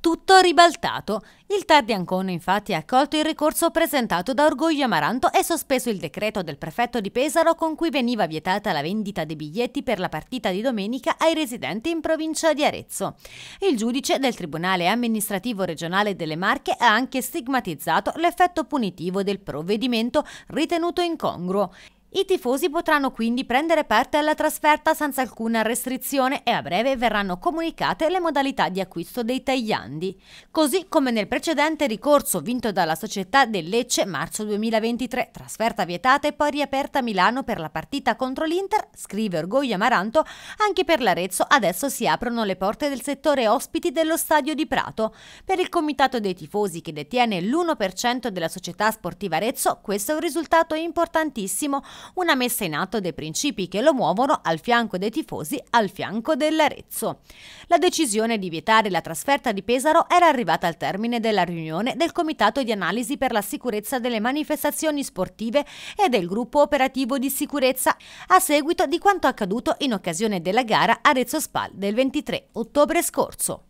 tutto ribaltato. Il TAR di Ancona infatti ha accolto il ricorso presentato da Orgoglio Amaranto e sospeso il decreto del prefetto di Pesaro con cui veniva vietata la vendita dei biglietti per la partita di domenica ai residenti in provincia di Arezzo. Il giudice del Tribunale amministrativo regionale delle Marche ha anche stigmatizzato l'effetto punitivo del provvedimento ritenuto incongruo. I tifosi potranno quindi prendere parte alla trasferta senza alcuna restrizione e a breve verranno comunicate le modalità di acquisto dei tagliandi, così come nel precedente ricorso vinto dalla società del Lecce marzo 2023, trasferta vietata e poi riaperta a Milano per la partita contro l'Inter, scrive Orgoglio Amaranto, anche per l'Arezzo adesso si aprono le porte del settore ospiti dello stadio di Prato. Per il comitato dei tifosi che detiene l'1% della società sportiva Arezzo, questo è un risultato importantissimo una messa in atto dei principi che lo muovono al fianco dei tifosi, al fianco dell'Arezzo. La decisione di vietare la trasferta di Pesaro era arrivata al termine della riunione del Comitato di Analisi per la Sicurezza delle Manifestazioni Sportive e del Gruppo Operativo di Sicurezza a seguito di quanto accaduto in occasione della gara Arezzo Spal del 23 ottobre scorso.